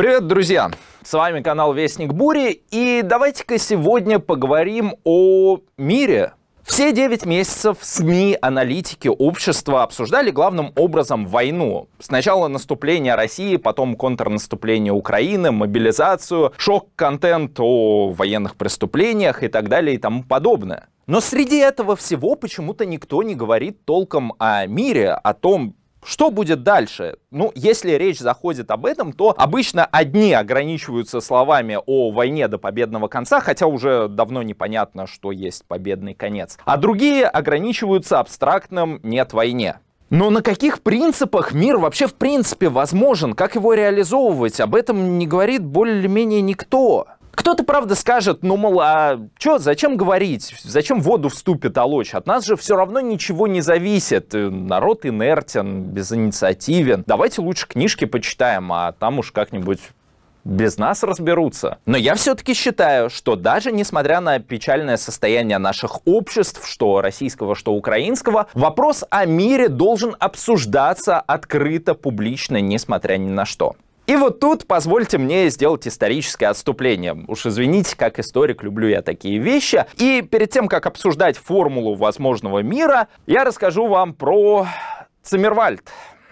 Привет, друзья! С вами канал Вестник Бури, и давайте-ка сегодня поговорим о мире. Все 9 месяцев СМИ, аналитики, общества обсуждали главным образом войну. Сначала наступление России, потом контрнаступление Украины, мобилизацию, шок-контент о военных преступлениях и так далее и тому подобное. Но среди этого всего почему-то никто не говорит толком о мире, о том, что будет дальше? Ну, если речь заходит об этом, то обычно одни ограничиваются словами о войне до победного конца, хотя уже давно непонятно, что есть победный конец, а другие ограничиваются абстрактным «нет войне». Но на каких принципах мир вообще в принципе возможен? Как его реализовывать? Об этом не говорит более-менее никто. Кто-то, правда, скажет, ну, мол, а что, зачем говорить, зачем воду в ступе толочь? От нас же все равно ничего не зависит. Э, народ инертен, безинициативен. Давайте лучше книжки почитаем, а там уж как-нибудь без нас разберутся. Но я все-таки считаю, что даже несмотря на печальное состояние наших обществ, что российского, что украинского, вопрос о мире должен обсуждаться открыто, публично, несмотря ни на что. И вот тут позвольте мне сделать историческое отступление. Уж извините, как историк люблю я такие вещи. И перед тем, как обсуждать формулу возможного мира, я расскажу вам про Циммервальд.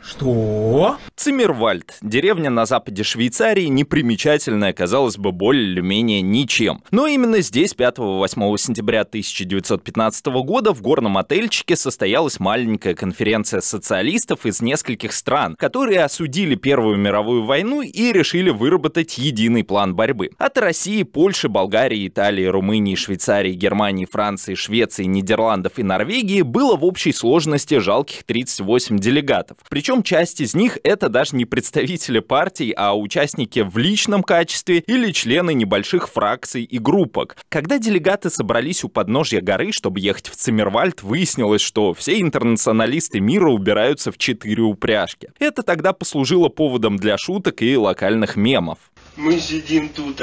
Что? Циммервальд, деревня на западе Швейцарии, непримечательная, казалось бы, более или менее ничем. Но именно здесь 5-8 сентября 1915 года в горном отельчике состоялась маленькая конференция социалистов из нескольких стран, которые осудили Первую мировую войну и решили выработать единый план борьбы. От России, Польши, Болгарии, Италии, Румынии, Швейцарии, Германии, Франции, Швеции, Нидерландов и Норвегии было в общей сложности жалких 38 делегатов. Причем причем часть из них это даже не представители партий, а участники в личном качестве или члены небольших фракций и группок. Когда делегаты собрались у подножья горы, чтобы ехать в Циммервальд, выяснилось, что все интернационалисты мира убираются в четыре упряжки. Это тогда послужило поводом для шуток и локальных мемов. Мы сидим тут,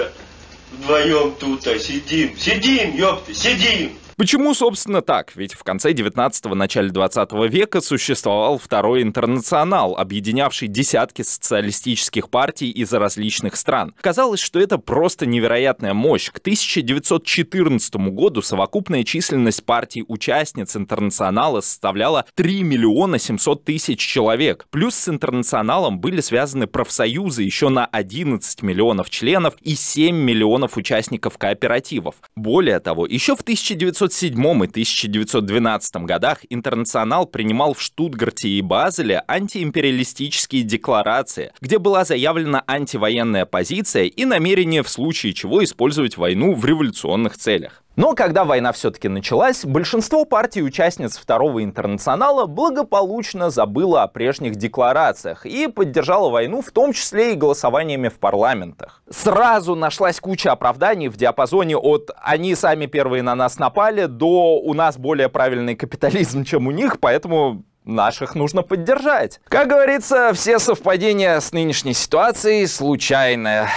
вдвоем тут, а сидим, сидим, ёпта, сидим! Почему, собственно, так? Ведь в конце 19-го, начале 20 века существовал второй интернационал, объединявший десятки социалистических партий из различных стран. Казалось, что это просто невероятная мощь. К 1914 году совокупная численность партий-участниц интернационала составляла 3 миллиона 700 тысяч человек. Плюс с интернационалом были связаны профсоюзы еще на 11 миллионов членов и 7 миллионов участников кооперативов. Более того, еще в 1900 1907 и 1912 годах «Интернационал» принимал в Штутгарте и Базеле антиимпериалистические декларации, где была заявлена антивоенная позиция и намерение в случае чего использовать войну в революционных целях. Но когда война все-таки началась, большинство партий участниц Второго интернационала благополучно забыло о прежних декларациях и поддержало войну в том числе и голосованиями в парламентах. Сразу нашлась куча оправданий в диапазоне от «они сами первые на нас напали» до «у нас более правильный капитализм, чем у них, поэтому наших нужно поддержать». Как говорится, все совпадения с нынешней ситуацией случайны.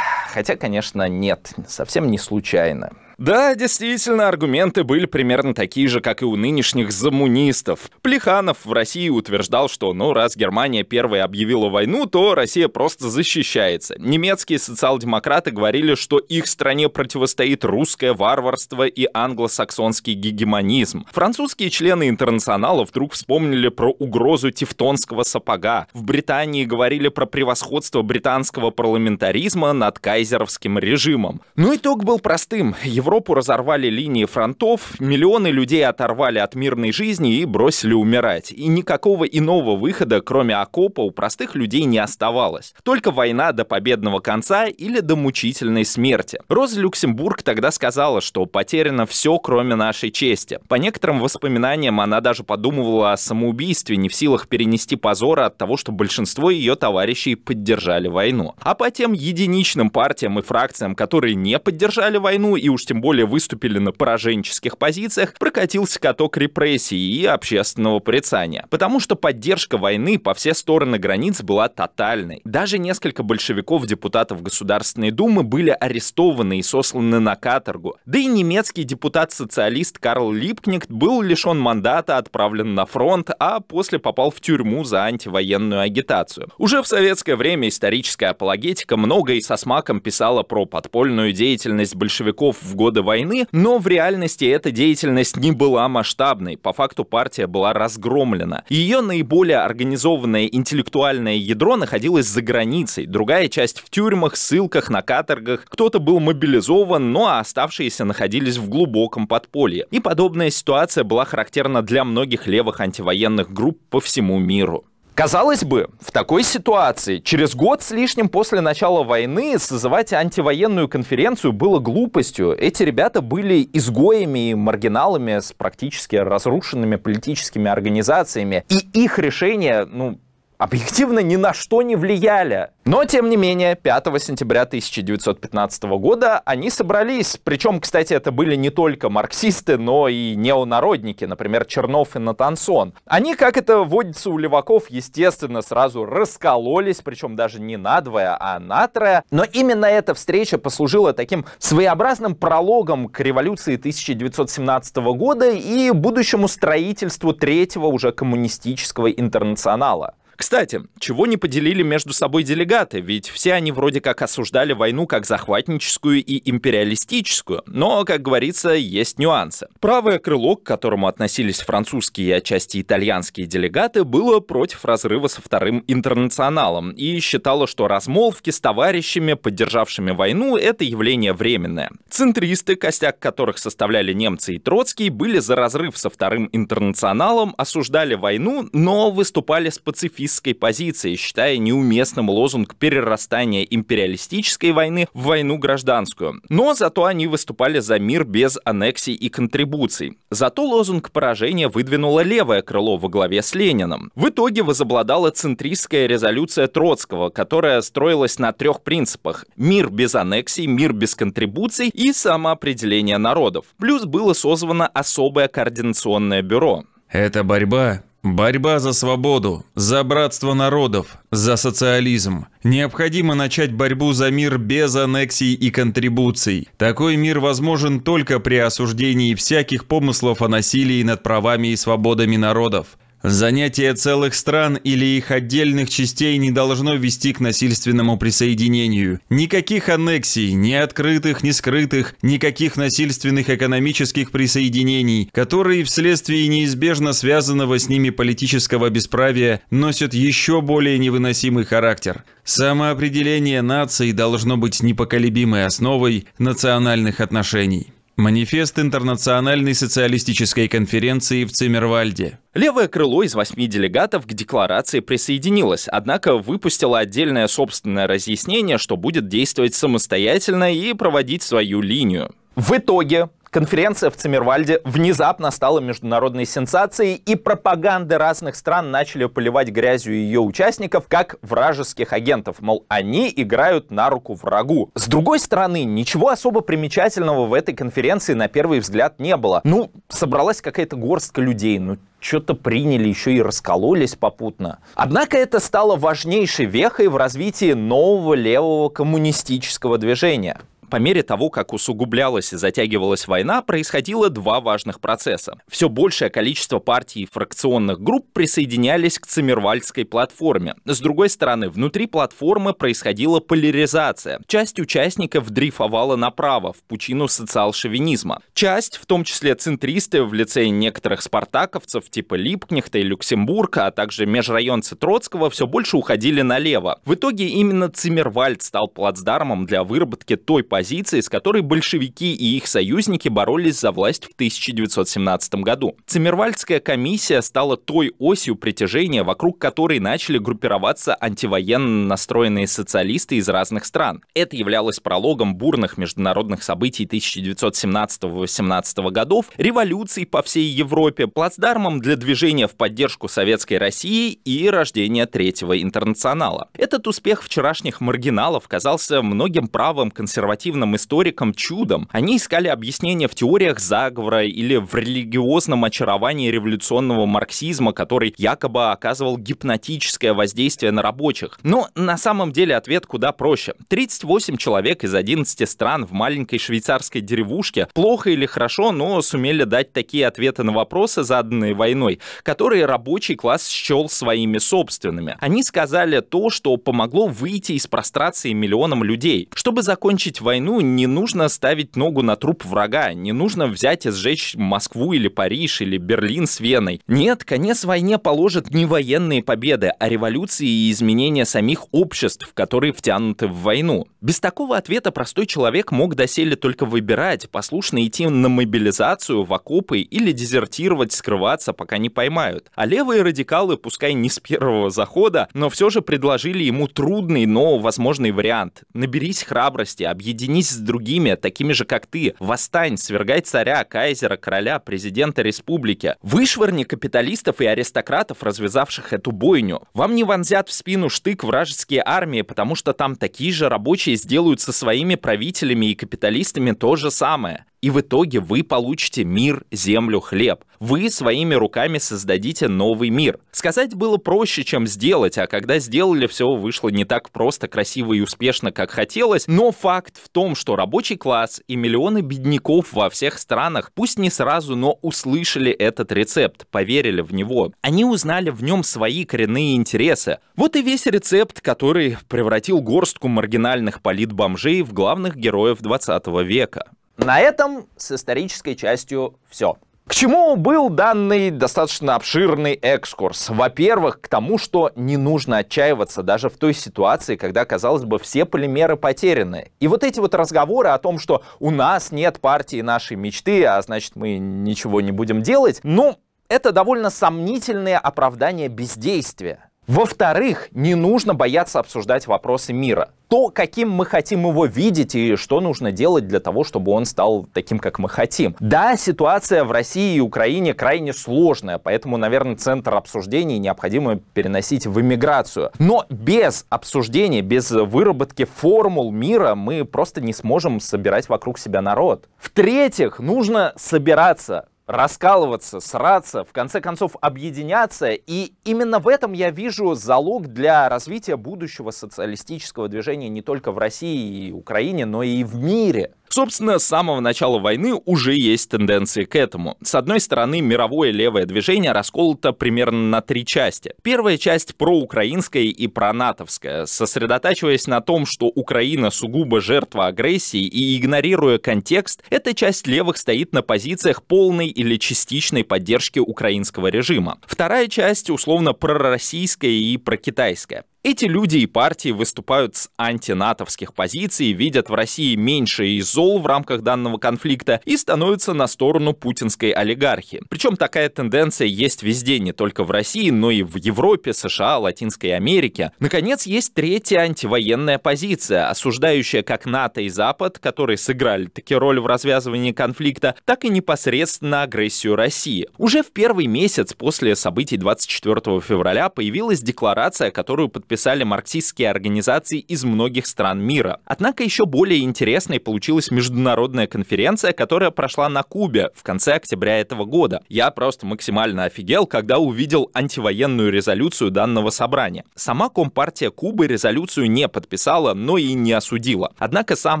Хотя, конечно, нет, совсем не случайно. Да, действительно, аргументы были примерно такие же, как и у нынешних замунистов. Плеханов в России утверждал, что ну раз Германия первой объявила войну, то Россия просто защищается. Немецкие социал-демократы говорили, что их стране противостоит русское варварство и англосаксонский гегемонизм. Французские члены интернационала вдруг вспомнили про угрозу тевтонского сапога. В Британии говорили про превосходство британского парламентаризма над кайзеровским режимом. Но ну, итог был простым. Его Европу разорвали линии фронтов, миллионы людей оторвали от мирной жизни и бросили умирать. И никакого иного выхода, кроме окопа, у простых людей не оставалось. Только война до победного конца или до мучительной смерти. Роза Люксембург тогда сказала, что потеряно все, кроме нашей чести. По некоторым воспоминаниям она даже подумывала о самоубийстве, не в силах перенести позора от того, что большинство ее товарищей поддержали войну. А по тем единичным партиям и фракциям, которые не поддержали войну и уж тем тем более выступили на пораженческих позициях, прокатился каток репрессий и общественного порицания. Потому что поддержка войны по все стороны границ была тотальной. Даже несколько большевиков-депутатов Государственной Думы были арестованы и сосланы на каторгу. Да и немецкий депутат-социалист Карл Липкнект был лишен мандата, отправлен на фронт, а после попал в тюрьму за антивоенную агитацию. Уже в советское время историческая апологетика много и со смаком писала про подпольную деятельность большевиков в год года войны, но в реальности эта деятельность не была масштабной. По факту партия была разгромлена. Ее наиболее организованное интеллектуальное ядро находилось за границей, другая часть в тюрьмах, ссылках, на каторгах, кто-то был мобилизован, но оставшиеся находились в глубоком подполье. И подобная ситуация была характерна для многих левых антивоенных групп по всему миру. Казалось бы, в такой ситуации через год с лишним после начала войны созывать антивоенную конференцию было глупостью. Эти ребята были изгоями и маргиналами с практически разрушенными политическими организациями. И их решение, ну, объективно ни на что не влияли. Но, тем не менее, 5 сентября 1915 года они собрались. Причем, кстати, это были не только марксисты, но и неонародники, например, Чернов и Натансон. Они, как это водится у леваков, естественно, сразу раскололись, причем даже не на двое, а на трое. Но именно эта встреча послужила таким своеобразным прологом к революции 1917 года и будущему строительству третьего уже коммунистического интернационала. Кстати, чего не поделили между собой делегаты, ведь все они вроде как осуждали войну как захватническую и империалистическую, но, как говорится, есть нюансы. Правое крыло, к которому относились французские и отчасти итальянские делегаты, было против разрыва со вторым интернационалом и считало, что размолвки с товарищами, поддержавшими войну, это явление временное. Центристы, костяк которых составляли немцы и Троцкий, были за разрыв со вторым интернационалом, осуждали войну, но выступали с пацифизмом пацифистской позиции, считая неуместным лозунг перерастания империалистической войны в войну гражданскую. Но зато они выступали за мир без аннексий и контрибуций. Зато лозунг поражения выдвинуло левое крыло во главе с Лениным. В итоге возобладала центристская резолюция Троцкого, которая строилась на трех принципах. Мир без аннексий, мир без контрибуций и самоопределение народов. Плюс было созвано особое координационное бюро. Эта борьба Борьба за свободу, за братство народов, за социализм. Необходимо начать борьбу за мир без аннексий и контрибуций. Такой мир возможен только при осуждении всяких помыслов о насилии над правами и свободами народов. Занятие целых стран или их отдельных частей не должно вести к насильственному присоединению. Никаких аннексий, ни открытых, ни скрытых, никаких насильственных экономических присоединений, которые вследствие неизбежно связанного с ними политического бесправия носят еще более невыносимый характер. Самоопределение наций должно быть непоколебимой основой национальных отношений. Манифест Интернациональной социалистической конференции в Циммервальде. Левое крыло из восьми делегатов к декларации присоединилось, однако выпустило отдельное собственное разъяснение, что будет действовать самостоятельно и проводить свою линию. В итоге Конференция в Цимервальде внезапно стала международной сенсацией, и пропаганды разных стран начали поливать грязью ее участников как вражеских агентов, мол, они играют на руку врагу. С другой стороны, ничего особо примечательного в этой конференции на первый взгляд не было. Ну, собралась какая-то горстка людей, ну, что-то приняли, еще и раскололись попутно. Однако это стало важнейшей вехой в развитии нового левого коммунистического движения по мере того, как усугублялась и затягивалась война, происходило два важных процесса. Все большее количество партий и фракционных групп присоединялись к Циммервальдской платформе. С другой стороны, внутри платформы происходила поляризация. Часть участников дрейфовала направо, в пучину социал-шовинизма. Часть, в том числе центристы в лице некоторых спартаковцев типа Липкнехта и Люксембурга, а также межрайонцы Троцкого, все больше уходили налево. В итоге именно Циммервальд стал плацдармом для выработки той политики, оппозиции, с которой большевики и их союзники боролись за власть в 1917 году. Циммервальдская комиссия стала той осью притяжения, вокруг которой начали группироваться антивоенно настроенные социалисты из разных стран. Это являлось прологом бурных международных событий 1917-18 годов, революций по всей Европе, плацдармом для движения в поддержку советской России и рождения Третьего интернационала. Этот успех вчерашних маргиналов казался многим правым консервативным консервативным историкам чудом. Они искали объяснения в теориях заговора или в религиозном очаровании революционного марксизма, который якобы оказывал гипнотическое воздействие на рабочих. Но на самом деле ответ куда проще. 38 человек из 11 стран в маленькой швейцарской деревушке плохо или хорошо, но сумели дать такие ответы на вопросы, заданные войной, которые рабочий класс счел своими собственными. Они сказали то, что помогло выйти из прострации миллионам людей. Чтобы закончить войну, войну, не нужно ставить ногу на труп врага, не нужно взять и сжечь Москву или Париж или Берлин с Веной. Нет, конец войне положит не военные победы, а революции и изменения самих обществ, которые втянуты в войну. Без такого ответа простой человек мог доселе только выбирать, послушно идти на мобилизацию, в окопы или дезертировать, скрываться, пока не поймают. А левые радикалы, пускай не с первого захода, но все же предложили ему трудный, но возможный вариант. Наберись храбрости, объедини Объединись с другими, такими же, как ты. Восстань, свергай царя, кайзера, короля, президента республики. Вышвырни капиталистов и аристократов, развязавших эту бойню. Вам не вонзят в спину штык вражеские армии, потому что там такие же рабочие сделают со своими правителями и капиталистами то же самое и в итоге вы получите мир, землю, хлеб. Вы своими руками создадите новый мир. Сказать было проще, чем сделать, а когда сделали, все вышло не так просто, красиво и успешно, как хотелось, но факт в том, что рабочий класс и миллионы бедняков во всех странах, пусть не сразу, но услышали этот рецепт, поверили в него. Они узнали в нем свои коренные интересы. Вот и весь рецепт, который превратил горстку маргинальных политбомжей в главных героев 20 века. На этом с исторической частью все. К чему был данный достаточно обширный экскурс? Во-первых, к тому, что не нужно отчаиваться даже в той ситуации, когда, казалось бы, все полимеры потеряны. И вот эти вот разговоры о том, что у нас нет партии нашей мечты, а значит мы ничего не будем делать, ну, это довольно сомнительное оправдание бездействия. Во-вторых, не нужно бояться обсуждать вопросы мира. То, каким мы хотим его видеть и что нужно делать для того, чтобы он стал таким, как мы хотим. Да, ситуация в России и Украине крайне сложная, поэтому, наверное, центр обсуждений необходимо переносить в иммиграцию. Но без обсуждения, без выработки формул мира мы просто не сможем собирать вокруг себя народ. В-третьих, нужно собираться раскалываться, сраться, в конце концов объединяться. И именно в этом я вижу залог для развития будущего социалистического движения не только в России и Украине, но и в мире. Собственно, с самого начала войны уже есть тенденции к этому. С одной стороны, мировое левое движение расколото примерно на три части. Первая часть проукраинская и пронатовская, сосредотачиваясь на том, что Украина сугубо жертва агрессии и игнорируя контекст, эта часть левых стоит на позициях полной или частичной поддержки украинского режима. Вторая часть условно пророссийская и прокитайская. Эти люди и партии выступают с антинатовских позиций, видят в России меньше изол в рамках данного конфликта и становятся на сторону путинской олигархии. Причем такая тенденция есть везде, не только в России, но и в Европе, США, Латинской Америке. Наконец, есть третья антивоенная позиция, осуждающая как НАТО и Запад, которые сыграли таки роль в развязывании конфликта, так и непосредственно агрессию России. Уже в первый месяц после событий 24 февраля появилась декларация, которую подписали писали марксистские организации из многих стран мира. Однако еще более интересной получилась международная конференция, которая прошла на Кубе в конце октября этого года. Я просто максимально офигел, когда увидел антивоенную резолюцию данного собрания. Сама Компартия Кубы резолюцию не подписала, но и не осудила. Однако сам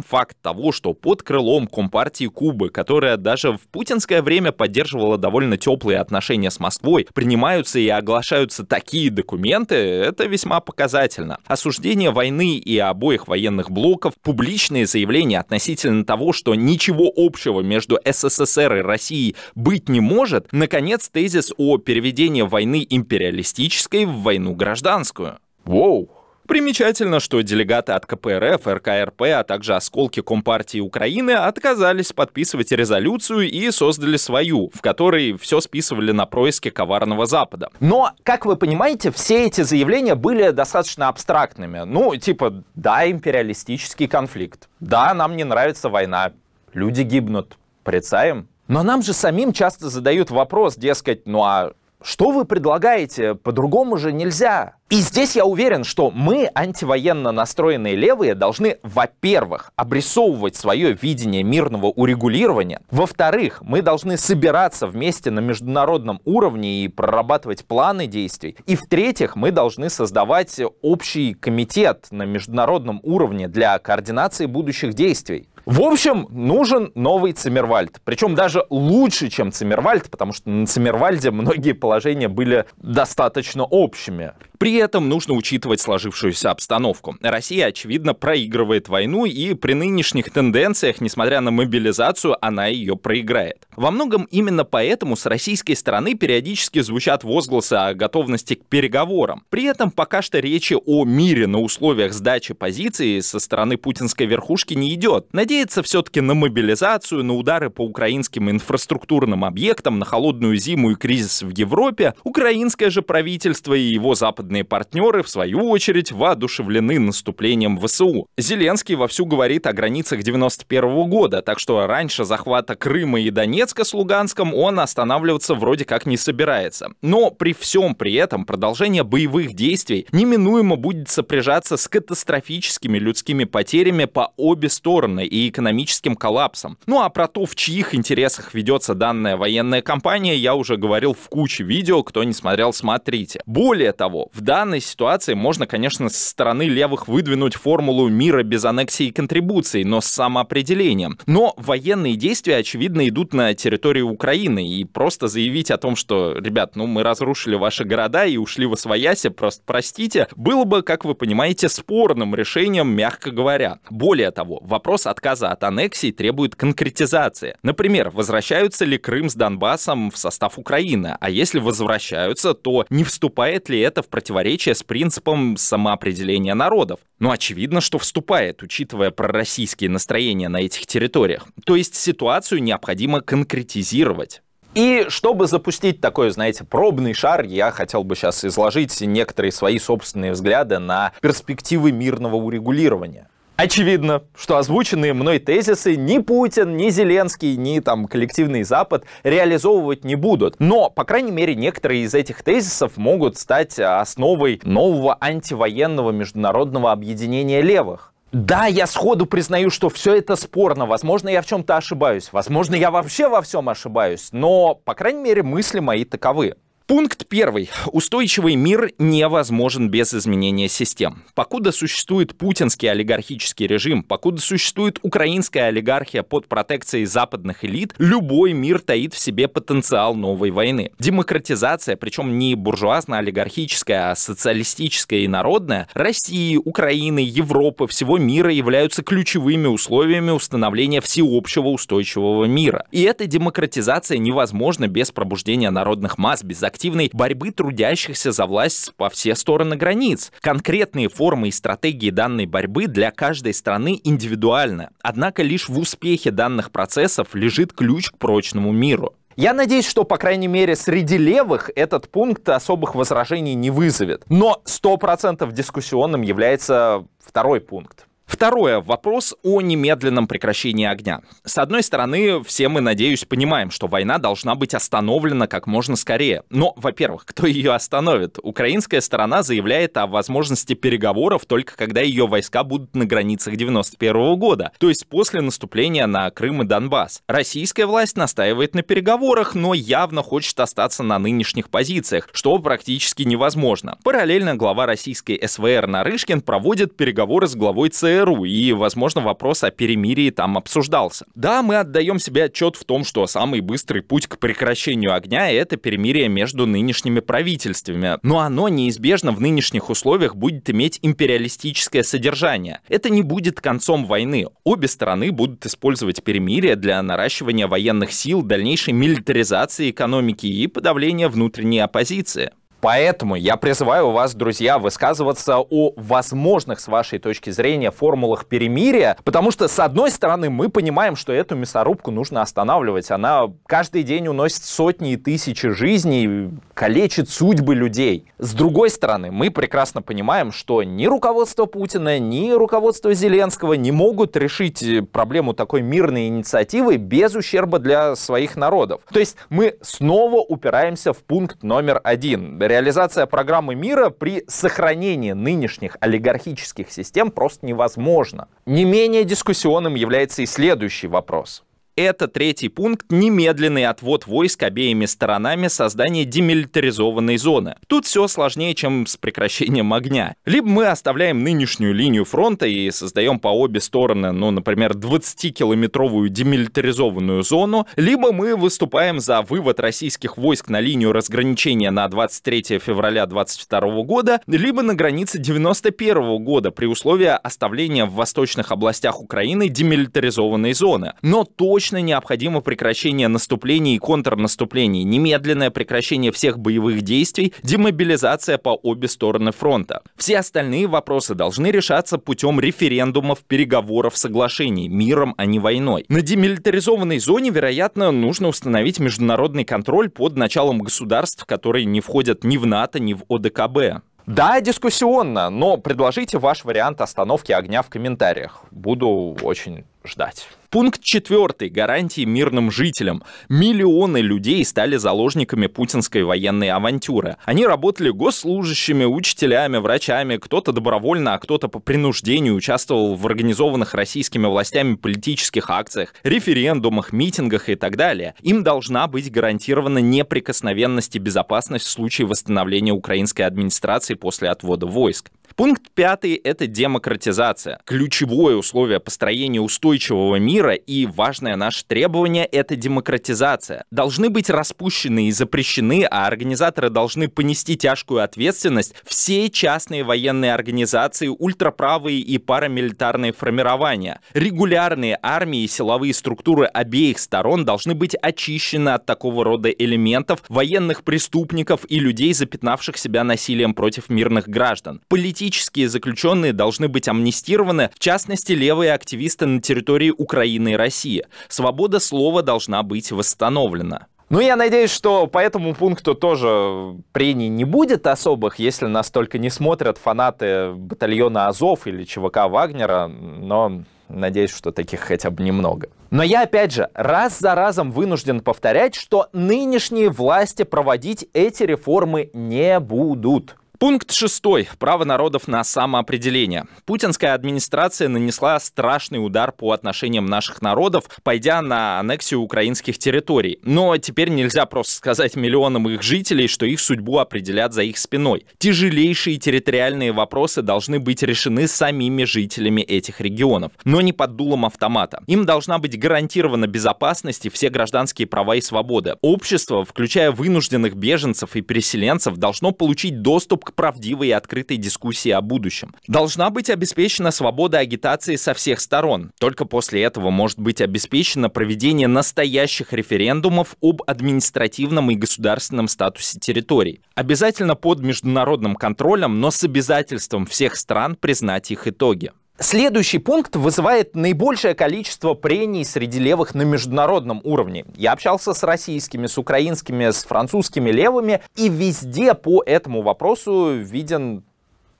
факт того, что под крылом Компартии Кубы, которая даже в путинское время поддерживала довольно теплые отношения с Москвой, принимаются и оглашаются такие документы, это весьма показательно показательно. Осуждение войны и обоих военных блоков, публичные заявления относительно того, что ничего общего между СССР и Россией быть не может, наконец, тезис о переведении войны империалистической в войну гражданскую. Воу! Примечательно, что делегаты от КПРФ, РКРП, а также осколки Компартии Украины отказались подписывать резолюцию и создали свою, в которой все списывали на происки коварного Запада. Но, как вы понимаете, все эти заявления были достаточно абстрактными. Ну, типа, да, империалистический конфликт, да, нам не нравится война, люди гибнут, порицаем. Но нам же самим часто задают вопрос, дескать, ну а что вы предлагаете? По-другому же нельзя. И здесь я уверен, что мы, антивоенно настроенные левые, должны, во-первых, обрисовывать свое видение мирного урегулирования, во-вторых, мы должны собираться вместе на международном уровне и прорабатывать планы действий, и в-третьих, мы должны создавать общий комитет на международном уровне для координации будущих действий. В общем, нужен новый Циммервальд. Причем даже лучше, чем Циммервальд, потому что на Циммервальде многие положения были достаточно общими. При этом нужно учитывать сложившуюся обстановку. Россия, очевидно, проигрывает войну, и при нынешних тенденциях, несмотря на мобилизацию, она ее проиграет. Во многом именно поэтому с российской стороны периодически звучат возгласы о готовности к переговорам. При этом пока что речи о мире на условиях сдачи позиции со стороны путинской верхушки не идет. Надеяться все-таки на мобилизацию, на удары по украинским инфраструктурным объектам, на холодную зиму и кризис в Европе. Украинское же правительство и его западные западные партнеры, в свою очередь, воодушевлены наступлением ВСУ. Зеленский вовсю говорит о границах 91 -го года, так что раньше захвата Крыма и Донецка с Луганском он останавливаться вроде как не собирается. Но при всем при этом продолжение боевых действий неминуемо будет сопряжаться с катастрофическими людскими потерями по обе стороны и экономическим коллапсом. Ну а про то, в чьих интересах ведется данная военная кампания, я уже говорил в куче видео, кто не смотрел, смотрите. Более того, в данной ситуации можно, конечно, со стороны левых выдвинуть формулу мира без аннексии и контрибуций, но с самоопределением. Но военные действия, очевидно, идут на территории Украины, и просто заявить о том, что, ребят, ну мы разрушили ваши города и ушли в Освоясе, просто простите, было бы, как вы понимаете, спорным решением, мягко говоря. Более того, вопрос отказа от аннексии требует конкретизации. Например, возвращаются ли Крым с Донбассом в состав Украины, а если возвращаются, то не вступает ли это в противоположность противоречие с принципом самоопределения народов. Но ну, очевидно, что вступает, учитывая пророссийские настроения на этих территориях. То есть ситуацию необходимо конкретизировать. И чтобы запустить такой, знаете, пробный шар, я хотел бы сейчас изложить некоторые свои собственные взгляды на перспективы мирного урегулирования. Очевидно, что озвученные мной тезисы ни Путин, ни Зеленский, ни там коллективный Запад реализовывать не будут. Но, по крайней мере, некоторые из этих тезисов могут стать э, основой нового антивоенного международного объединения левых. Да, я сходу признаю, что все это спорно. Возможно, я в чем-то ошибаюсь. Возможно, я вообще во всем ошибаюсь. Но, по крайней мере, мысли мои таковы. Пункт первый. Устойчивый мир невозможен без изменения систем. Покуда существует путинский олигархический режим, покуда существует украинская олигархия под протекцией западных элит, любой мир таит в себе потенциал новой войны. Демократизация, причем не буржуазно-олигархическая, а социалистическая и народная, России, Украины, Европы, всего мира являются ключевыми условиями установления всеобщего устойчивого мира. И эта демократизация невозможна без пробуждения народных масс, без активности активной борьбы трудящихся за власть по все стороны границ. Конкретные формы и стратегии данной борьбы для каждой страны индивидуальны, однако лишь в успехе данных процессов лежит ключ к прочному миру. Я надеюсь, что, по крайней мере, среди левых этот пункт особых возражений не вызовет. Но 100% дискуссионным является второй пункт. Второе. Вопрос о немедленном прекращении огня. С одной стороны, все мы, надеюсь, понимаем, что война должна быть остановлена как можно скорее. Но, во-первых, кто ее остановит? Украинская сторона заявляет о возможности переговоров только когда ее войска будут на границах 91 -го года, то есть после наступления на Крым и Донбасс. Российская власть настаивает на переговорах, но явно хочет остаться на нынешних позициях, что практически невозможно. Параллельно глава российской СВР Нарышкин проводит переговоры с главой ЦРУ ЦРУ, и, возможно, вопрос о перемирии там обсуждался. Да, мы отдаем себе отчет в том, что самый быстрый путь к прекращению огня — это перемирие между нынешними правительствами, но оно неизбежно в нынешних условиях будет иметь империалистическое содержание. Это не будет концом войны. Обе стороны будут использовать перемирие для наращивания военных сил, дальнейшей милитаризации экономики и подавления внутренней оппозиции. Поэтому я призываю вас, друзья, высказываться о возможных, с вашей точки зрения, формулах перемирия, потому что, с одной стороны, мы понимаем, что эту мясорубку нужно останавливать. Она каждый день уносит сотни и тысячи жизней, калечит судьбы людей. С другой стороны, мы прекрасно понимаем, что ни руководство Путина, ни руководство Зеленского не могут решить э, проблему такой мирной инициативы без ущерба для своих народов. То есть мы снова упираемся в пункт номер один реализация программы мира при сохранении нынешних олигархических систем просто невозможна. Не менее дискуссионным является и следующий вопрос. Это третий пункт – немедленный отвод войск обеими сторонами создание демилитаризованной зоны. Тут все сложнее, чем с прекращением огня. Либо мы оставляем нынешнюю линию фронта и создаем по обе стороны, ну, например, 20-километровую демилитаризованную зону, либо мы выступаем за вывод российских войск на линию разграничения на 23 февраля 2022 года, либо на границе 91 года при условии оставления в восточных областях Украины демилитаризованной зоны. Но точно Срочно необходимо прекращение наступлений и контрнаступлений, немедленное прекращение всех боевых действий, демобилизация по обе стороны фронта. Все остальные вопросы должны решаться путем референдумов, переговоров, соглашений, миром, а не войной. На демилитаризованной зоне, вероятно, нужно установить международный контроль под началом государств, которые не входят ни в НАТО, ни в ОДКБ. Да, дискуссионно, но предложите ваш вариант остановки огня в комментариях. Буду очень ждать. Пункт четвертый. Гарантии мирным жителям. Миллионы людей стали заложниками путинской военной авантюры. Они работали госслужащими, учителями, врачами, кто-то добровольно, а кто-то по принуждению участвовал в организованных российскими властями политических акциях, референдумах, митингах и так далее. Им должна быть гарантирована неприкосновенность и безопасность в случае восстановления украинской администрации после отвода войск. Пункт пятый — это демократизация. Ключевое условие построения устойчивого мира и важное наше требование — это демократизация. Должны быть распущены и запрещены, а организаторы должны понести тяжкую ответственность все частные военные организации, ультраправые и парамилитарные формирования. Регулярные армии и силовые структуры обеих сторон должны быть очищены от такого рода элементов, военных преступников и людей, запятнавших себя насилием против мирных граждан. Полит политические заключенные должны быть амнистированы, в частности, левые активисты на территории Украины и России. Свобода слова должна быть восстановлена. Ну, я надеюсь, что по этому пункту тоже прений не будет особых, если нас только не смотрят фанаты батальона Азов или ЧВК Вагнера, но надеюсь, что таких хотя бы немного. Но я, опять же, раз за разом вынужден повторять, что нынешние власти проводить эти реформы не будут. Пункт шестой. Право народов на самоопределение. Путинская администрация нанесла страшный удар по отношениям наших народов, пойдя на аннексию украинских территорий. Но теперь нельзя просто сказать миллионам их жителей, что их судьбу определят за их спиной. Тяжелейшие территориальные вопросы должны быть решены самими жителями этих регионов, но не под дулом автомата. Им должна быть гарантирована безопасность и все гражданские права и свободы. Общество, включая вынужденных беженцев и переселенцев, должно получить доступ к правдивой и открытой дискуссии о будущем. Должна быть обеспечена свобода агитации со всех сторон. Только после этого может быть обеспечено проведение настоящих референдумов об административном и государственном статусе территорий. Обязательно под международным контролем, но с обязательством всех стран признать их итоги. Следующий пункт вызывает наибольшее количество прений среди левых на международном уровне. Я общался с российскими, с украинскими, с французскими левыми, и везде по этому вопросу виден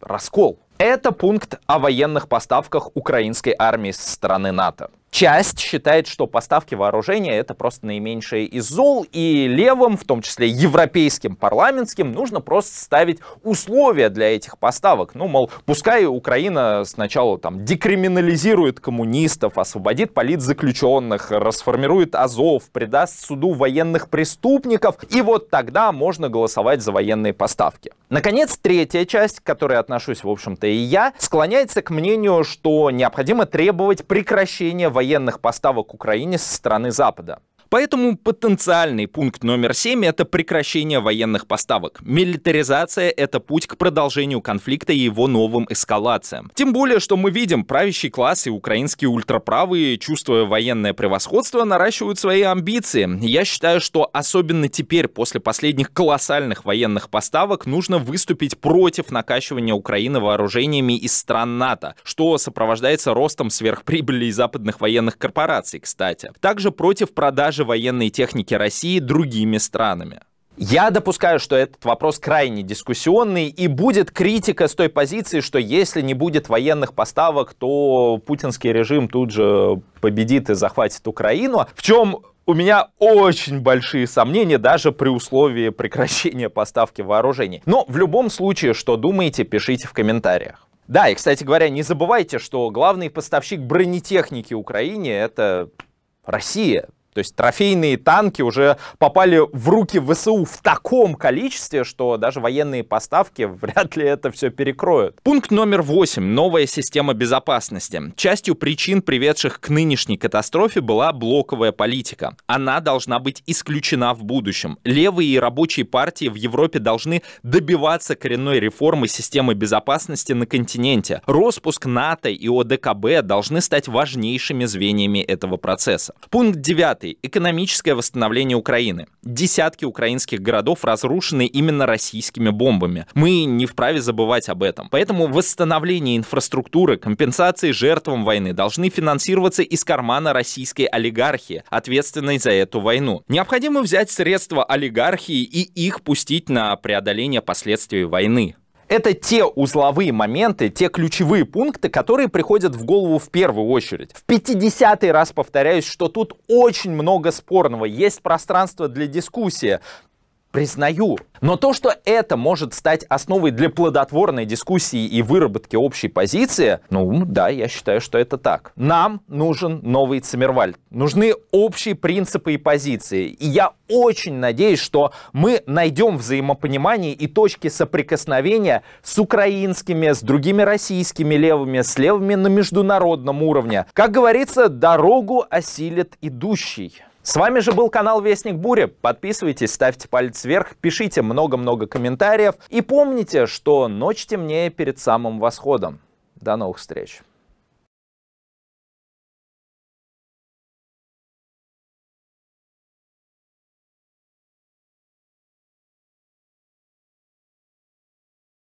раскол. Это пункт о военных поставках украинской армии со стороны НАТО часть считает, что поставки вооружения это просто наименьшее из зол, и левым, в том числе европейским парламентским, нужно просто ставить условия для этих поставок. Ну, мол, пускай Украина сначала там декриминализирует коммунистов, освободит политзаключенных, расформирует Азов, придаст суду военных преступников, и вот тогда можно голосовать за военные поставки. Наконец, третья часть, к которой отношусь, в общем-то, и я, склоняется к мнению, что необходимо требовать прекращения военных поставок Украине со стороны Запада. Поэтому потенциальный пункт номер 7 — это прекращение военных поставок. Милитаризация — это путь к продолжению конфликта и его новым эскалациям. Тем более, что мы видим, правящий класс и украинские ультраправые, чувствуя военное превосходство, наращивают свои амбиции. Я считаю, что особенно теперь, после последних колоссальных военных поставок, нужно выступить против накачивания Украины вооружениями из стран НАТО, что сопровождается ростом сверхприбыли западных военных корпораций, кстати. Также против продажи продажи военной техники России другими странами. Я допускаю, что этот вопрос крайне дискуссионный, и будет критика с той позиции, что если не будет военных поставок, то путинский режим тут же победит и захватит Украину. В чем у меня очень большие сомнения, даже при условии прекращения поставки вооружений. Но в любом случае, что думаете, пишите в комментариях. Да, и, кстати говоря, не забывайте, что главный поставщик бронетехники Украине — это Россия. То есть трофейные танки уже попали в руки ВСУ в таком количестве, что даже военные поставки вряд ли это все перекроют. Пункт номер восемь. Новая система безопасности. Частью причин, приведших к нынешней катастрофе, была блоковая политика. Она должна быть исключена в будущем. Левые и рабочие партии в Европе должны добиваться коренной реформы системы безопасности на континенте. Роспуск НАТО и ОДКБ должны стать важнейшими звеньями этого процесса. Пункт девятый. Пятый. Экономическое восстановление Украины. Десятки украинских городов разрушены именно российскими бомбами. Мы не вправе забывать об этом. Поэтому восстановление инфраструктуры, компенсации жертвам войны должны финансироваться из кармана российской олигархии, ответственной за эту войну. Необходимо взять средства олигархии и их пустить на преодоление последствий войны это те узловые моменты, те ключевые пункты, которые приходят в голову в первую очередь. В 50 раз повторяюсь, что тут очень много спорного, есть пространство для дискуссии, признаю. Но то, что это может стать основой для плодотворной дискуссии и выработки общей позиции, ну да, я считаю, что это так. Нам нужен новый Циммервальд, Нужны общие принципы и позиции. И я очень надеюсь, что мы найдем взаимопонимание и точки соприкосновения с украинскими, с другими российскими левыми, с левыми на международном уровне. Как говорится, дорогу осилит идущий. С вами же был канал Вестник Бури. Подписывайтесь, ставьте палец вверх, пишите много-много комментариев. И помните, что ночь темнее перед самым восходом. До новых встреч!